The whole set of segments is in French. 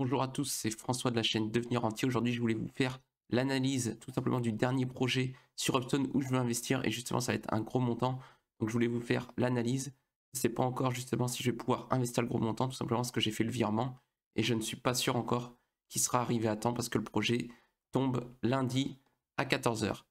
Bonjour à tous, c'est François de la chaîne Devenir Entier. Aujourd'hui, je voulais vous faire l'analyse tout simplement du dernier projet sur Upton où je veux investir et justement, ça va être un gros montant. Donc, je voulais vous faire l'analyse. Je ne sais pas encore justement si je vais pouvoir investir le gros montant tout simplement parce que j'ai fait le virement et je ne suis pas sûr encore qu'il sera arrivé à temps parce que le projet tombe lundi à 14h.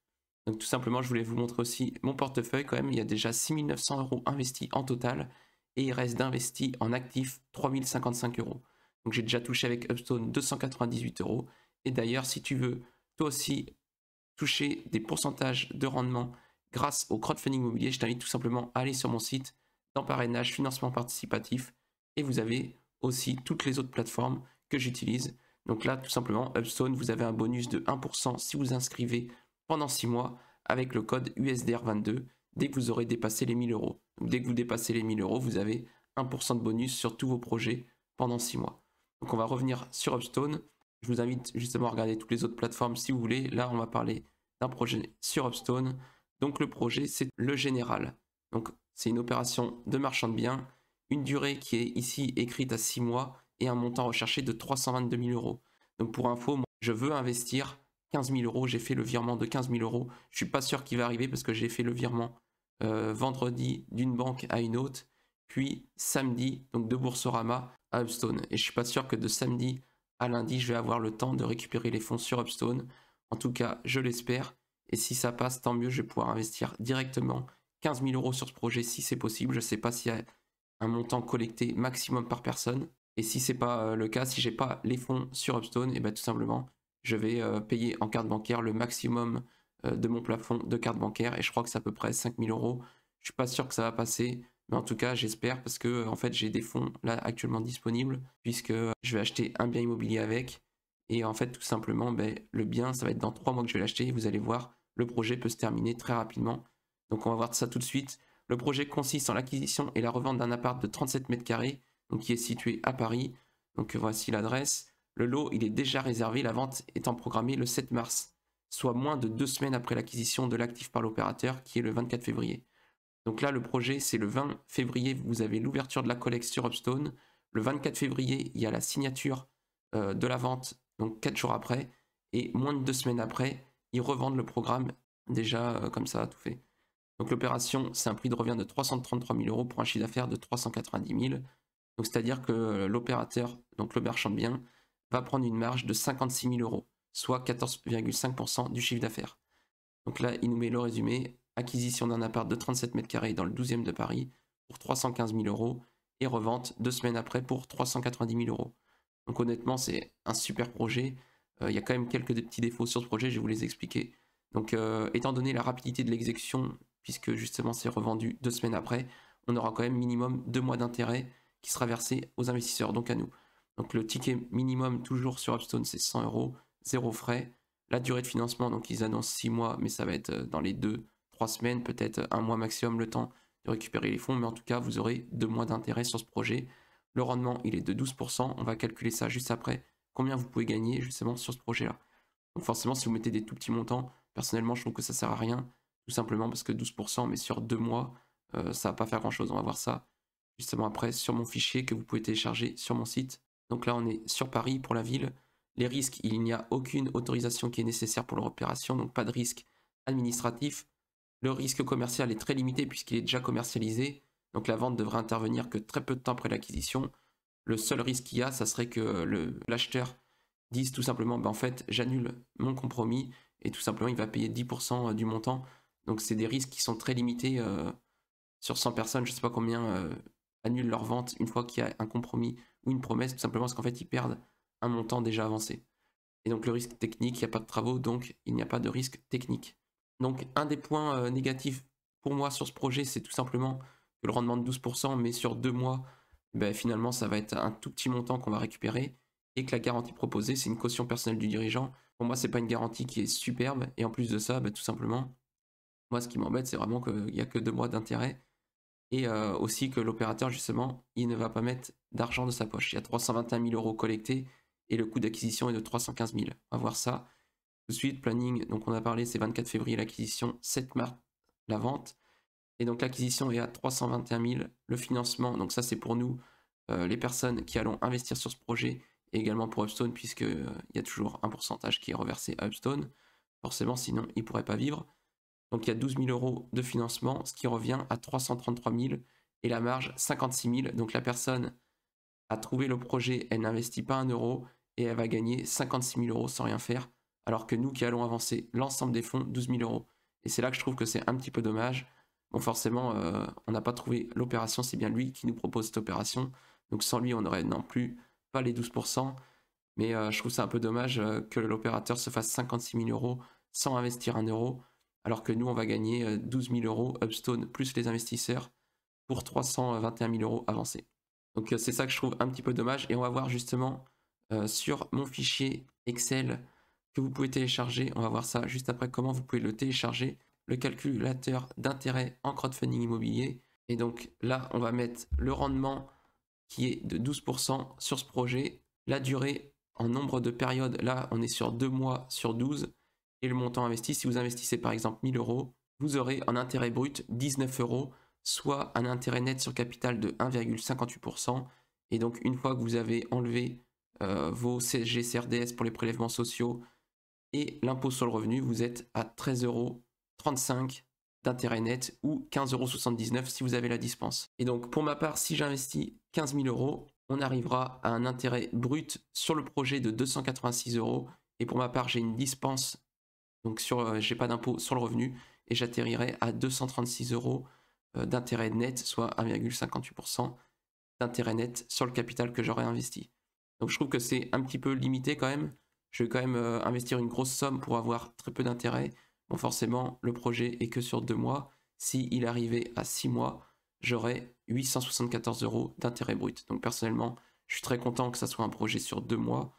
Donc, tout simplement, je voulais vous montrer aussi mon portefeuille quand même. Il y a déjà 6900 euros investis en total et il reste d'investis en actifs 3055 euros. Donc j'ai déjà touché avec Upstone 298 euros. Et d'ailleurs, si tu veux toi aussi toucher des pourcentages de rendement grâce au crowdfunding immobilier, je t'invite tout simplement à aller sur mon site dans parrainage, financement participatif. Et vous avez aussi toutes les autres plateformes que j'utilise. Donc là, tout simplement, Upstone, vous avez un bonus de 1% si vous inscrivez pendant 6 mois avec le code USDR22 dès que vous aurez dépassé les 1000 euros. dès que vous dépassez les 1000 euros, vous avez 1% de bonus sur tous vos projets pendant 6 mois. Donc on va revenir sur Upstone. Je vous invite justement à regarder toutes les autres plateformes si vous voulez. Là, on va parler d'un projet sur Upstone. Donc le projet, c'est le général. Donc c'est une opération de marchand de biens, une durée qui est ici écrite à 6 mois et un montant recherché de 322 000 euros. Donc pour info, moi, je veux investir 15 000 euros, j'ai fait le virement de 15 000 euros. Je suis pas sûr qu'il va arriver parce que j'ai fait le virement euh, vendredi d'une banque à une autre, puis samedi, donc de Boursorama à Upstone. Et je suis pas sûr que de samedi à lundi, je vais avoir le temps de récupérer les fonds sur Upstone. En tout cas, je l'espère. Et si ça passe, tant mieux, je vais pouvoir investir directement 15 000 euros sur ce projet si c'est possible. Je sais pas s'il y a un montant collecté maximum par personne. Et si c'est pas euh, le cas, si j'ai pas les fonds sur Upstone, et eh ben tout simplement, je vais euh, payer en carte bancaire le maximum euh, de mon plafond de carte bancaire. Et je crois que c'est à peu près 5000 euros. Je suis pas sûr que ça va passer. Mais en tout cas, j'espère parce que en fait, j'ai des fonds là actuellement disponibles puisque euh, je vais acheter un bien immobilier avec. Et en fait, tout simplement, ben, le bien, ça va être dans trois mois que je vais l'acheter. Vous allez voir, le projet peut se terminer très rapidement. Donc, on va voir ça tout de suite. Le projet consiste en l'acquisition et la revente d'un appart de 37 mètres carrés, donc qui est situé à Paris. Donc, voici l'adresse. Le lot, il est déjà réservé, la vente étant programmée le 7 mars, soit moins de deux semaines après l'acquisition de l'actif par l'opérateur, qui est le 24 février. Donc là, le projet, c'est le 20 février, vous avez l'ouverture de la collecte sur Upstone. Le 24 février, il y a la signature euh, de la vente, donc 4 jours après. Et moins de deux semaines après, ils revendent le programme déjà euh, comme ça, tout fait. Donc l'opération, c'est un prix de revient de 333 000 euros pour un chiffre d'affaires de 390 000. Donc c'est-à-dire que l'opérateur, donc le marchand de va prendre une marge de 56 000 euros, soit 14,5% du chiffre d'affaires. Donc là, il nous met le résumé acquisition d'un appart de 37 mètres carrés dans le 12e de Paris pour 315 000 euros et revente deux semaines après pour 390 000 euros. Donc honnêtement, c'est un super projet. Euh, il y a quand même quelques petits défauts sur ce projet, je vais vous les expliquer. Donc euh, étant donné la rapidité de l'exécution, puisque justement c'est revendu deux semaines après, on aura quand même minimum deux mois d'intérêt qui sera versé aux investisseurs, donc à nous. Donc le ticket minimum toujours sur Upstone c'est 100 euros, zéro frais. La durée de financement, donc ils annoncent 6 mois, mais ça va être euh, dans les deux semaines, peut-être un mois maximum, le temps de récupérer les fonds, mais en tout cas, vous aurez deux mois d'intérêt sur ce projet. Le rendement, il est de 12%. On va calculer ça juste après, combien vous pouvez gagner justement sur ce projet-là. Donc forcément, si vous mettez des tout petits montants, personnellement, je trouve que ça sert à rien, tout simplement parce que 12%, mais sur deux mois, euh, ça va pas faire grand-chose. On va voir ça justement après sur mon fichier que vous pouvez télécharger sur mon site. Donc là, on est sur Paris pour la ville. Les risques, il n'y a aucune autorisation qui est nécessaire pour l'opération donc pas de risque administratif. Le risque commercial est très limité puisqu'il est déjà commercialisé, donc la vente devrait intervenir que très peu de temps après l'acquisition. Le seul risque qu'il y a, ça serait que l'acheteur dise tout simplement, bah, en fait, j'annule mon compromis et tout simplement, il va payer 10% euh, du montant. Donc c'est des risques qui sont très limités euh, sur 100 personnes, je ne sais pas combien euh, annulent leur vente une fois qu'il y a un compromis ou une promesse, tout simplement parce qu'en fait, ils perdent un montant déjà avancé. Et donc le risque technique, il n'y a pas de travaux, donc il n'y a pas de risque technique. Donc un des points euh, négatifs pour moi sur ce projet, c'est tout simplement que le rendement de 12%, mais sur deux mois, ben, finalement ça va être un tout petit montant qu'on va récupérer et que la garantie proposée, c'est une caution personnelle du dirigeant. Pour moi, ce n'est pas une garantie qui est superbe et en plus de ça, ben, tout simplement, moi ce qui m'embête, c'est vraiment qu'il n'y a que deux mois d'intérêt et euh, aussi que l'opérateur justement, il ne va pas mettre d'argent de sa poche. Il y a 321 000 euros collectés et le coût d'acquisition est de 315 000. On va voir ça suite, planning, donc on a parlé, c'est 24 février l'acquisition, 7 mars la vente. Et donc l'acquisition est à 321 000. Le financement, donc ça c'est pour nous, euh, les personnes qui allons investir sur ce projet, et également pour Upstone, puisque euh, il y a toujours un pourcentage qui est reversé à Upstone. Forcément, sinon ils ne pourraient pas vivre. Donc il y a 12 000 euros de financement, ce qui revient à 333 000 et la marge 56 000. Donc la personne a trouvé le projet, elle n'investit pas un euro et elle va gagner 56 000 euros sans rien faire alors que nous qui allons avancer l'ensemble des fonds, 12 000 euros. Et c'est là que je trouve que c'est un petit peu dommage. Bon, forcément, euh, on n'a pas trouvé l'opération, c'est bien lui qui nous propose cette opération. Donc sans lui, on n'aurait non plus pas les 12%. Mais euh, je trouve ça un peu dommage euh, que l'opérateur se fasse 56 000 euros sans investir un euro, alors que nous, on va gagner 12 000 euros, Upstone plus les investisseurs, pour 321 000 euros avancés. Donc c'est ça que je trouve un petit peu dommage. Et on va voir justement sur mon fichier Excel vous pouvez télécharger. On va voir ça juste après comment vous pouvez le télécharger. Le calculateur d'intérêt en crowdfunding immobilier. Et donc là, on va mettre le rendement qui est de 12% sur ce projet. La durée en nombre de périodes, là, on est sur 2 mois sur 12. Et le montant investi, si vous investissez par exemple 1000 euros, vous aurez en intérêt brut 19 euros, soit un intérêt net sur capital de 1,58%. Et donc, une fois que vous avez enlevé euh, vos CSG, CRDS pour les prélèvements sociaux, et l'impôt sur le revenu, vous êtes à 13,35€ d'intérêt net ou 15,79€ si vous avez la dispense. Et donc pour ma part, si j'investis 15 000 euros, on arrivera à un intérêt brut sur le projet de 286 euros. Et pour ma part, j'ai une dispense, donc sur, n'ai euh, j'ai pas d'impôt sur le revenu, et j'atterrirai à 236 euros euh, d'intérêt net, soit 1,58% d'intérêt net sur le capital que j'aurai investi. Donc je trouve que c'est un petit peu limité quand même je vais quand même euh, investir une grosse somme pour avoir très peu d'intérêt. Bon, forcément, le projet est que sur deux mois. S'il arrivait à six mois, j'aurais 874 euros d'intérêt brut. Donc personnellement, je suis très content que ça soit un projet sur deux mois.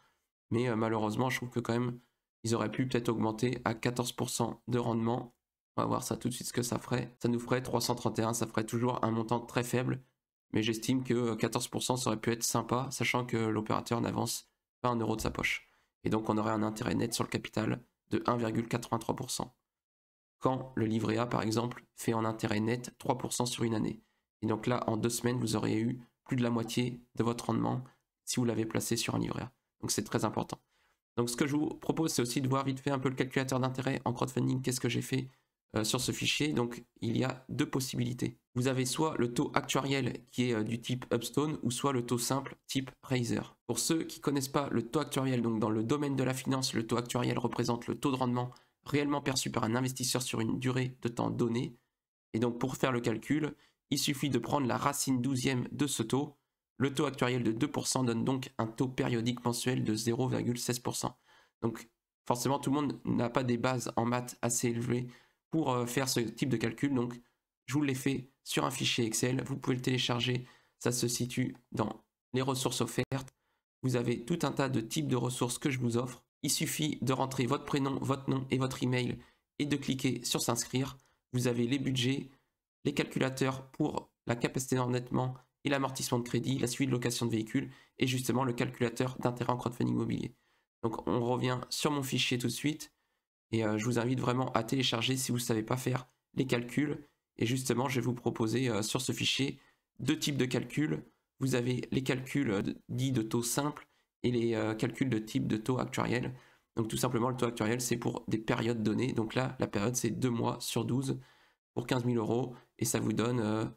Mais euh, malheureusement, je trouve que quand même, ils auraient pu peut-être augmenter à 14% de rendement. On va voir ça tout de suite ce que ça ferait. Ça nous ferait 331, ça ferait toujours un montant très faible. Mais j'estime que 14% ça aurait pu être sympa, sachant que l'opérateur n'avance pas un euro de sa poche et donc on aurait un intérêt net sur le capital de 1,83%. Quand le livret A, par exemple, fait en intérêt net 3% sur une année. Et donc là, en deux semaines, vous auriez eu plus de la moitié de votre rendement si vous l'avez placé sur un livret A. Donc c'est très important. Donc ce que je vous propose, c'est aussi de voir vite fait un peu le calculateur d'intérêt en crowdfunding, qu'est-ce que j'ai fait euh, sur ce fichier. Donc il y a deux possibilités. Vous avez soit le taux actuariel qui est euh, du type Upstone ou soit le taux simple type Razer. Pour ceux qui ne connaissent pas le taux actuariel, donc dans le domaine de la finance, le taux actuariel représente le taux de rendement réellement perçu par un investisseur sur une durée de temps donnée. Et donc pour faire le calcul, il suffit de prendre la racine douzième de ce taux. Le taux actuariel de 2% donne donc un taux périodique mensuel de 0,16%. Donc forcément tout le monde n'a pas des bases en maths assez élevées pour euh, faire ce type de calcul. Donc, je vous l'ai fait sur un fichier Excel. Vous pouvez le télécharger. Ça se situe dans les ressources offertes. Vous avez tout un tas de types de ressources que je vous offre. Il suffit de rentrer votre prénom, votre nom et votre email et de cliquer sur s'inscrire. Vous avez les budgets, les calculateurs pour la capacité d'endettement et l'amortissement de crédit, la suite de location de véhicules et justement le calculateur d'intérêt en crowdfunding immobilier. Donc on revient sur mon fichier tout de suite. Et euh, je vous invite vraiment à télécharger si vous ne savez pas faire les calculs. Et justement, je vais vous proposer euh, sur ce fichier deux types de calculs. Vous avez les calculs euh, dits de taux simple et les calculs de type de taux actuariel. Donc tout simplement, le taux actuariel, c'est pour des périodes données. Donc là, la période, c'est 2 mois sur 12 pour 15 000 euros. Et ça vous donne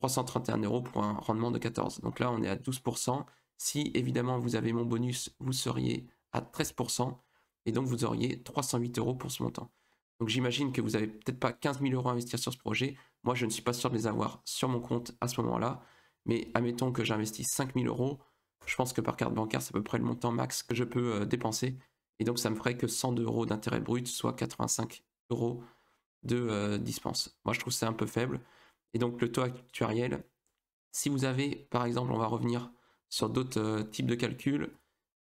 331 euros pour un rendement de 14. Donc là, on est à 12%. Si évidemment vous avez mon bonus, vous seriez à 13%. Et donc, vous auriez 308 euros pour ce montant. Donc, j'imagine que vous n'avez peut-être pas 15 000 euros à investir sur ce projet. Moi, je ne suis pas sûr de les avoir sur mon compte à ce moment-là. Mais admettons que j'investis 5 000 euros. Je pense que par carte bancaire, c'est à peu près le montant max que je peux euh, dépenser. Et donc, ça me ferait que 102 euros d'intérêt brut, soit 85 euros de euh, dispense. Moi, je trouve ça un peu faible. Et donc, le taux actuariel, si vous avez, par exemple, on va revenir sur d'autres euh, types de calculs,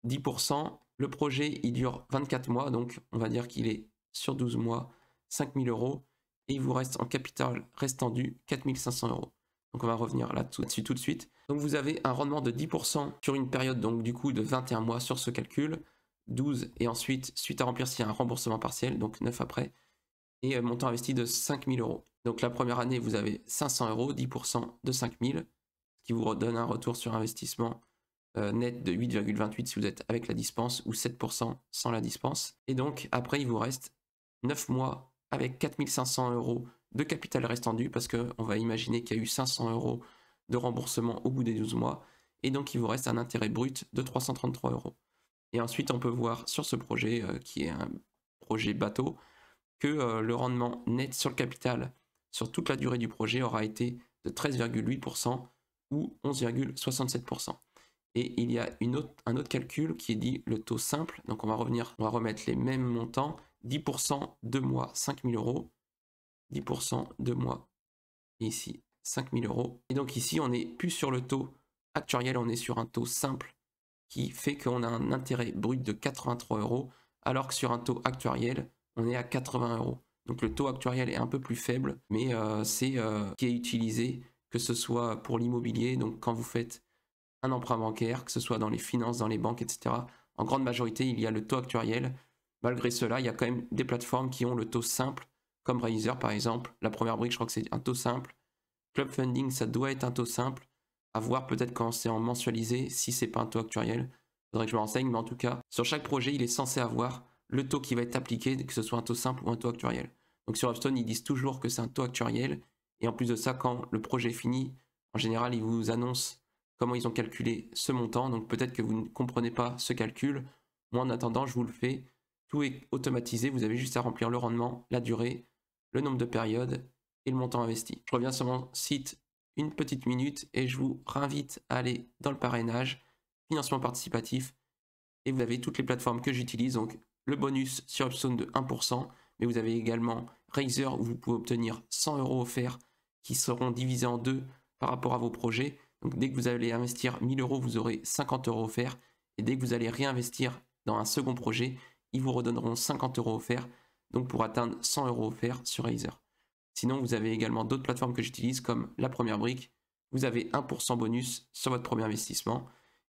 10%, le projet, il dure 24 mois, donc on va dire qu'il est sur 12 mois, 5000 euros, et il vous reste en capital restant dû 4500 euros. Donc on va revenir là-dessus tout de suite. Donc vous avez un rendement de 10% sur une période donc du coup de 21 mois sur ce calcul, 12 et ensuite suite à remplir s'il y a un remboursement partiel, donc 9 après, et euh, montant investi de 5000 euros. Donc la première année vous avez 500 euros, 10% de 5000, ce qui vous redonne un retour sur investissement euh, net de 8,28 si vous êtes avec la dispense ou 7% sans la dispense. Et donc après, il vous reste 9 mois avec 4500 euros de capital restant parce qu'on va imaginer qu'il y a eu 500 euros de remboursement au bout des 12 mois. Et donc il vous reste un intérêt brut de 333 euros. Et ensuite, on peut voir sur ce projet, euh, qui est un projet bateau, que euh, le rendement net sur le capital sur toute la durée du projet aura été de 13,8% ou 11,67%. Et il y a un autre calcul qui est dit le taux simple. Donc on va revenir, on va remettre les mêmes montants. 10% de mois, 5000 euros. 10% de mois. ici, 5000 euros. Et donc ici, on n'est plus sur le taux actuariel, on est sur un taux simple qui fait qu'on a un intérêt brut de 83 euros, alors que sur un taux actuariel, on est à 80 euros. Donc le taux actuariel est un peu plus faible, mais euh, c'est euh, qui est utilisé, que ce soit pour l'immobilier, donc quand vous faites un emprunt bancaire, que ce soit dans les finances, dans les banques, etc. En grande majorité, il y a le taux actuariel. Malgré cela, il y a quand même des plateformes qui ont le taux simple, comme Raiser par exemple. La première brique, je crois que c'est un taux simple. Club Funding, ça doit être un taux simple. À voir peut-être quand c'est en mensualisé, si c'est pas un taux actuariel. Faudrait que je me renseigne, mais en tout cas, sur chaque projet, il est censé avoir le taux qui va être appliqué, que ce soit un taux simple ou un taux actuariel. Donc sur Upstone, ils disent toujours que c'est un taux actuariel. Et en plus de ça, quand le projet est fini, en général, ils vous annoncent comment ils ont calculé ce montant. Donc peut-être que vous ne comprenez pas ce calcul. Moi, en attendant, je vous le fais. Tout est automatisé. Vous avez juste à remplir le rendement, la durée, le nombre de périodes et le montant investi. Je reviens sur mon site une petite minute et je vous invite à aller dans le parrainage, financement participatif. Et vous avez toutes les plateformes que j'utilise. Donc le bonus sur Upstone de 1%. Mais vous avez également Razer où vous pouvez obtenir 100 euros offerts qui seront divisés en deux par rapport à vos projets. Donc dès que vous allez investir 1000 euros, vous aurez 50 euros offerts. Et dès que vous allez réinvestir dans un second projet, ils vous redonneront 50 euros offerts, donc pour atteindre 100 euros offerts sur Razer. Sinon, vous avez également d'autres plateformes que j'utilise comme la première brique. Vous avez 1% bonus sur votre premier investissement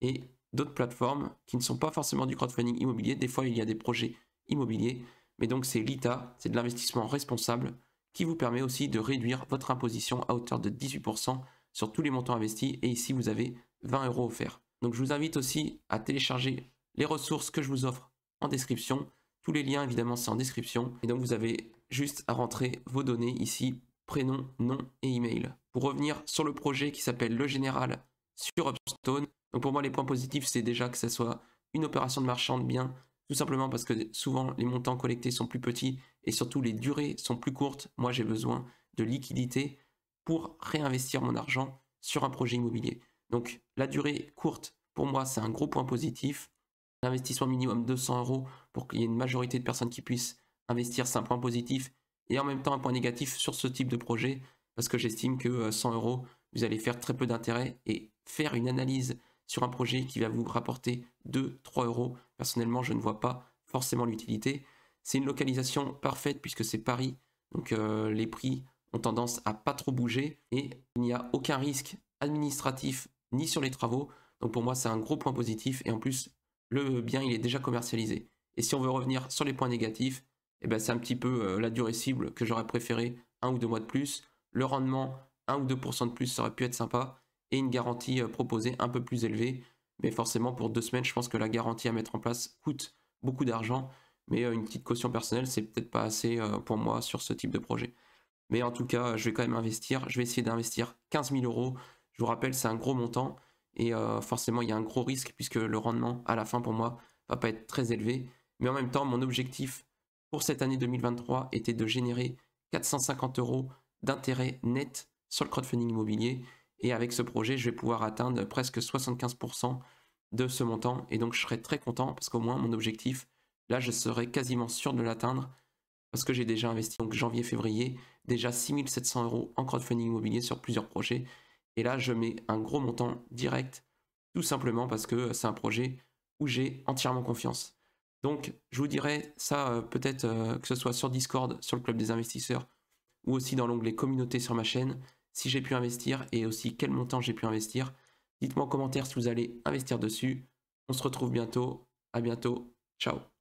et d'autres plateformes qui ne sont pas forcément du crowdfunding immobilier. Des fois, il y a des projets immobiliers, mais donc c'est l'ITA, c'est de l'investissement responsable qui vous permet aussi de réduire votre imposition à hauteur de 18% sur tous les montants investis et ici vous avez 20 euros offerts. Donc je vous invite aussi à télécharger les ressources que je vous offre en description. Tous les liens évidemment c'est en description et donc vous avez juste à rentrer vos données ici, prénom, nom et email. Pour revenir sur le projet qui s'appelle Le Général sur Upstone, donc pour moi les points positifs c'est déjà que ce soit une opération de marchand de tout simplement parce que souvent les montants collectés sont plus petits et surtout les durées sont plus courtes. Moi j'ai besoin de liquidités pour réinvestir mon argent sur un projet immobilier. Donc la durée courte, pour moi, c'est un gros point positif. L'investissement minimum 200 euros pour qu'il y ait une majorité de personnes qui puissent investir, c'est un point positif. Et en même temps, un point négatif sur ce type de projet, parce que j'estime que 100 euh, euros, vous allez faire très peu d'intérêt et faire une analyse sur un projet qui va vous rapporter 2-3 euros, personnellement, je ne vois pas forcément l'utilité. C'est une localisation parfaite puisque c'est Paris, donc euh, les prix ont tendance à pas trop bouger et il n'y a aucun risque administratif ni sur les travaux. Donc pour moi, c'est un gros point positif et en plus, le bien, il est déjà commercialisé. Et si on veut revenir sur les points négatifs, et eh ben, c'est un petit peu euh, la durée cible que j'aurais préféré un ou deux mois de plus. Le rendement, un ou deux 2% de plus, ça aurait pu être sympa. Et une garantie euh, proposée un peu plus élevée. Mais forcément, pour deux semaines, je pense que la garantie à mettre en place coûte beaucoup d'argent. Mais euh, une petite caution personnelle, c'est peut-être pas assez pour moi sur ce type de projet. Mais en tout cas, je vais quand même investir. Je vais essayer d'investir 15 000 euros. Je vous rappelle, c'est un gros montant. Et euh, forcément, il y a un gros risque puisque le rendement à la fin pour moi va pas être très élevé. Mais en même temps, mon objectif pour cette année 2023 était de générer 450 euros d'intérêt net sur le crowdfunding immobilier. Et avec ce projet, je vais pouvoir atteindre presque 75% de ce montant. Et donc, je serai très content parce qu'au moins, mon objectif, là, je serai quasiment sûr de l'atteindre parce que j'ai déjà investi donc janvier-février déjà 6700 euros en crowdfunding immobilier sur plusieurs projets. Et là, je mets un gros montant direct, tout simplement parce que c'est un projet où j'ai entièrement confiance. Donc, je vous dirai ça euh, peut-être euh, que ce soit sur Discord, sur le Club des investisseurs, ou aussi dans l'onglet communauté sur ma chaîne, si j'ai pu investir et aussi quel montant j'ai pu investir. Dites-moi en commentaire si vous allez investir dessus. On se retrouve bientôt. À bientôt. Ciao.